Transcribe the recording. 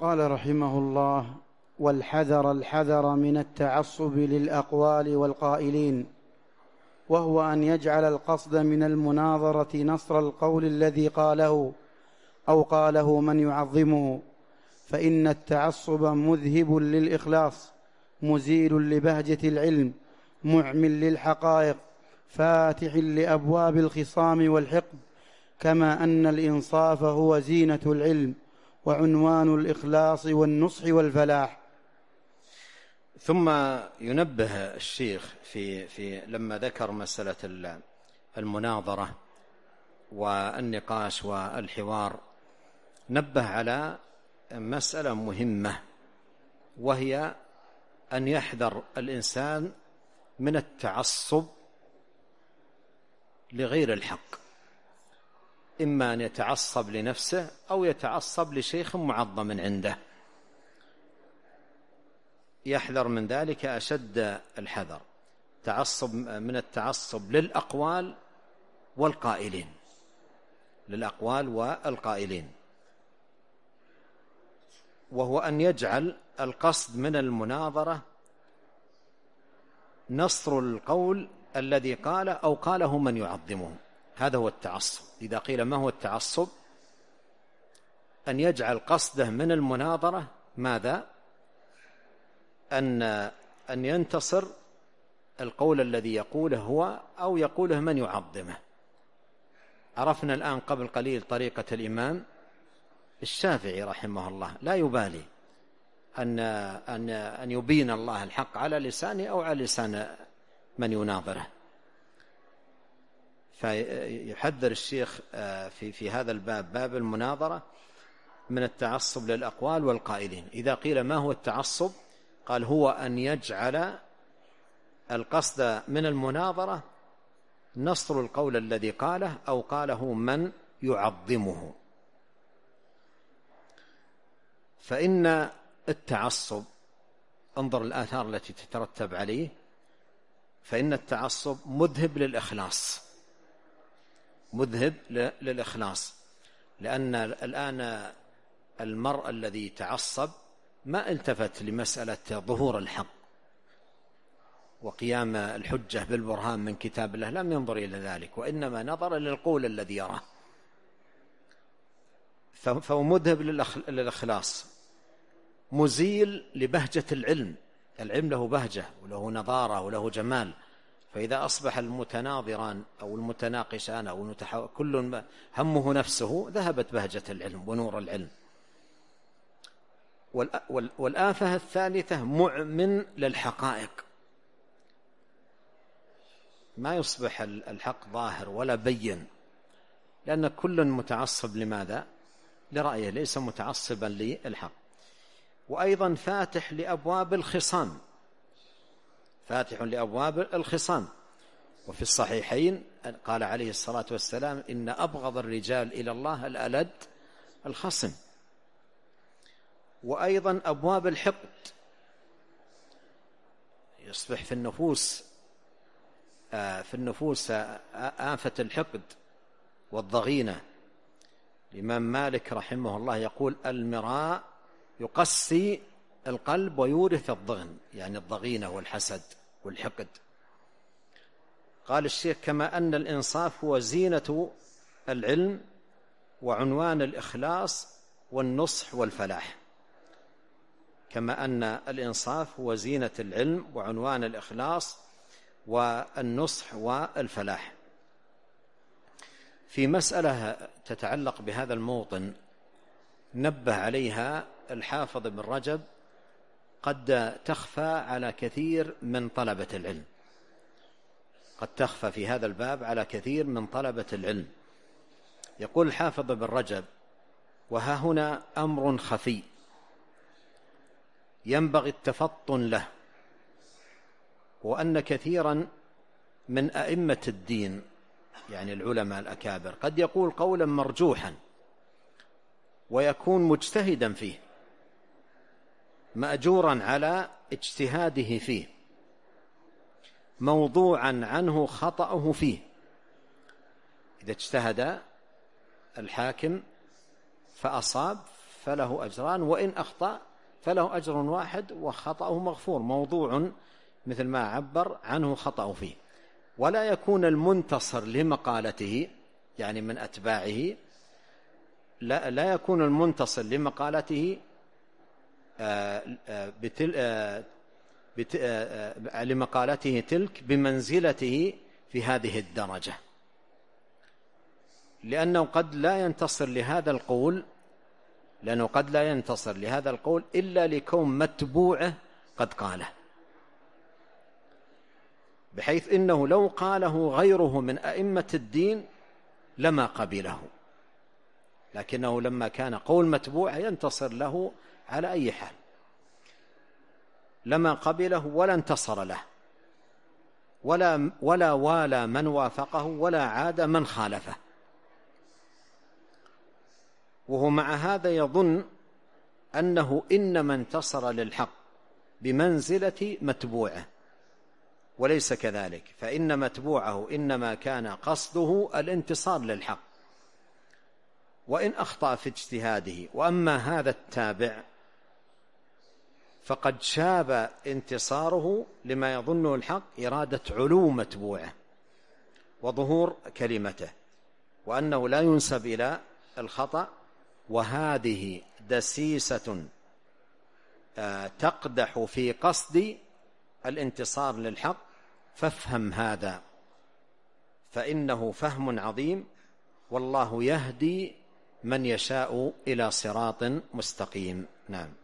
قال رحمه الله والحذر الحذر من التعصب للأقوال والقائلين وهو أن يجعل القصد من المناظرة نصر القول الذي قاله أو قاله من يعظمه فإن التعصب مذهب للإخلاص مزيل لبهجة العلم معمل للحقائق فاتح لأبواب الخصام والحقد كما أن الإنصاف هو زينة العلم وعنوان الإخلاص والنصح والفلاح ثم ينبه الشيخ في في لما ذكر مسألة المناظرة والنقاش والحوار نبه على مسألة مهمة وهي أن يحذر الإنسان من التعصب لغير الحق إما أن يتعصب لنفسه أو يتعصب لشيخ معظم عنده يحذر من ذلك أشد الحذر تعصب من التعصب للأقوال والقائلين للأقوال والقائلين وهو أن يجعل القصد من المناظرة نصر القول الذي قال أو قاله من يعظمه هذا هو التعصب إذا قيل ما هو التعصب أن يجعل قصده من المناظرة ماذا أن أن ينتصر القول الذي يقوله هو أو يقوله من يعظمه عرفنا الآن قبل قليل طريقة الإمام الشافعي رحمه الله لا يبالي أن أن أن يبين الله الحق على لسانه أو على لسان من يناظره فيحذر الشيخ آه، في في هذا الباب باب المناظرة من التعصب للأقوال والقائلين إذا قيل ما هو التعصب قال هو أن يجعل القصد من المناظرة نصر القول الذي قاله أو قاله من يعظمه فإن التعصب انظر الآثار التي تترتب عليه فإن التعصب مذهب للإخلاص مذهب للإخلاص لأن الآن المرء الذي تعصب ما التفت لمسألة ظهور الحق وقيام الحجة بالبرهان من كتاب الله لم ينظر إلى ذلك وإنما نظر للقول الذي يراه فهو مذهب للإخلاص مزيل لبهجة العلم العلم له بهجة وله نضارة وله جمال فإذا أصبح المتناظران أو المتناقشان أو كل همه نفسه ذهبت بهجة العلم ونور العلم والآفة الثالثة معمن للحقائق ما يصبح الحق ظاهر ولا بين لأن كل متعصب لماذا؟ لرأيه ليس متعصبا للحق وأيضا فاتح لأبواب الخصام فاتح لأبواب الخصام وفي الصحيحين قال عليه الصلاة والسلام إن أبغض الرجال إلى الله الألد الخصم وأيضا أبواب الحقد يصبح في النفوس آه، في النفوس آه، آه، آفة الحقد والضغينة الإمام مالك رحمه الله يقول المراء يقسي القلب ويورث الضغن يعني الضغينة والحسد والحقد قال الشيخ كما أن الإنصاف هو زينة العلم وعنوان الإخلاص والنصح والفلاح كما أن الإنصاف هو زينة العلم وعنوان الإخلاص والنصح والفلاح في مسألة تتعلق بهذا الموطن نبه عليها الحافظ بن رجب قد تخفى على كثير من طلبة العلم قد تخفى في هذا الباب على كثير من طلبة العلم يقول الحافظ بن رجب وها هنا أمر خفي ينبغي التفطن له وأن كثيرا من أئمة الدين يعني العلماء الأكابر قد يقول قولا مرجوحا ويكون مجتهدا فيه ماجورا على اجتهاده فيه موضوعا عنه خطأه فيه إذا اجتهد الحاكم فأصاب فله أجران وإن أخطأ فله أجر واحد وخطأه مغفور موضوع مثل ما عبر عنه خطأه فيه ولا يكون المنتصر لمقالته يعني من أتباعه لا, لا يكون المنتصر لمقالته آه، آه، بتل آه، بت لمقالته تلك بمنزلته في هذه الدرجة لأنه قد لا ينتصر لهذا القول لأنه قد لا ينتصر لهذا القول إلا لكون متبوعه قد قاله بحيث إنه لو قاله غيره من أئمة الدين لما قبله لكنه لما كان قول متبوعه ينتصر له على أي حال لما قبله ولا انتصر له ولا ولا والى من وافقه ولا عاد من خالفه وهو مع هذا يظن انه انما انتصر للحق بمنزله متبوعه وليس كذلك فان متبوعه انما كان قصده الانتصار للحق وان اخطا في اجتهاده واما هذا التابع فقد شاب انتصاره لما يظنه الحق إرادة علو متبوعه وظهور كلمته وأنه لا ينسب إلى الخطأ وهذه دسيسة آه، تقدح في قصد الانتصار للحق فافهم هذا فإنه فهم عظيم والله يهدي من يشاء إلى صراط مستقيم نعم